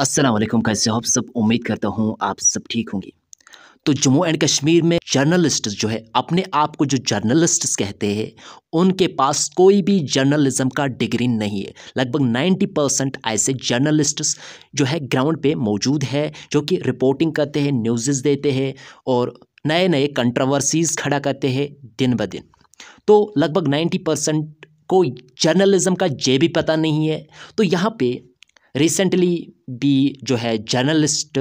असलम कैसे हो आप सब उम्मीद करता हूँ आप सब ठीक होंगे तो जम्मू एंड कश्मीर में जर्नलिस्ट जो है अपने आप को जो जर्नलिस्ट कहते हैं उनके पास कोई भी जर्नलिज्म का डिग्री नहीं है लगभग 90 परसेंट ऐसे जर्नलिस्ट जो है ग्राउंड पे मौजूद है जो कि रिपोर्टिंग करते हैं न्यूज़ देते हैं और नए नए कंट्रोवर्सीज़ खड़ा करते हैं दिन ब दिन तो लगभग नाइन्टी परसेंट को जर्नलिज्म का जे भी पता नहीं है तो यहाँ पे रिसेंटली भी जो है जर्नलिस्ट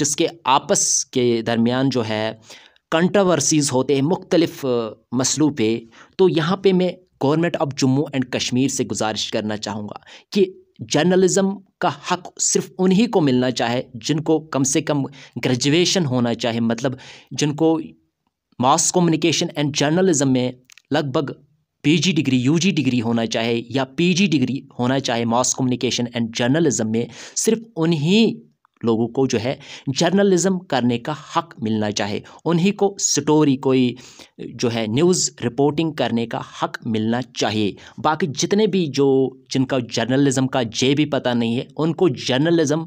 जिसके आपस के दरमियान जो है कंट्रोवर्सीज़ होते हैं मुख्तलिफ मसलों पे तो यहाँ पे मैं government of Jammu and Kashmir से गुजारिश करना चाहूँगा कि जर्नलिज़म का हक सिर्फ उन्हीं को मिलना चाहे जिनको कम से कम ग्रेजुएशन होना चाहे मतलब जिनको मास कम्युनिकेशन एंड जर्नलिज़म में लगभग पीजी डिग्री यूजी डिग्री होना चाहे या पीजी डिग्री होना चाहे मास कम्युनिकेशन एंड जर्नलिज्म में सिर्फ उन्हीं लोगों को जो है जर्नलिज़म करने का हक मिलना चाहिए उन्हीं को स्टोरी कोई जो है न्यूज़ रिपोर्टिंग करने का हक मिलना चाहिए बाकी जितने भी जो जिनका जर्नलिज़म का जे भी पता नहीं है उनको जर्नलिज़म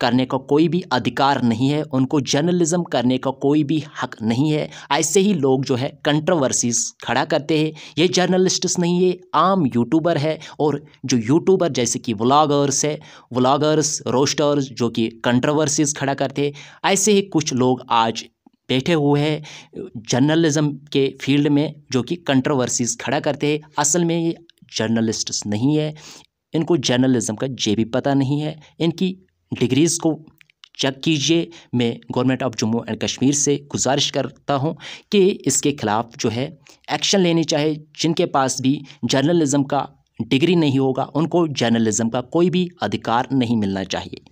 करने का कोई भी अधिकार नहीं है उनको जर्नलिज़म करने का कोई भी हक नहीं है ऐसे ही लोग जो है कंट्रोवर्सीज खड़ा करते हैं ये जर्नलिस्ट्स नहीं है आम यूट्यूबर है और जो यूट्यूबर जैसे कि व्लागर्स है व्लागर्स रोस्टर्स जो कि कंट्रोवर्सीज खड़ा करते ऐसे ही कुछ लोग आज बैठे हुए हैं जर्नलिज्म के फील्ड में जो कि कंट्रोवर्सीज खड़ा करते हैं असल में ये जर्नलिस्ट्स नहीं है इनको जर्नलिज्म का जे भी पता नहीं है इनकी डिग्रीज़ को चेक कीजिए मैं government of Jammu and Kashmir से गुजारिश करता हूँ कि इसके ख़िलाफ़ जो है एक्शन लेनी चाहिए जिनके पास भी जर्नलिज़्म का डिग्री नहीं होगा उनको जर्नलिज़म का कोई भी अधिकार नहीं मिलना चाहिए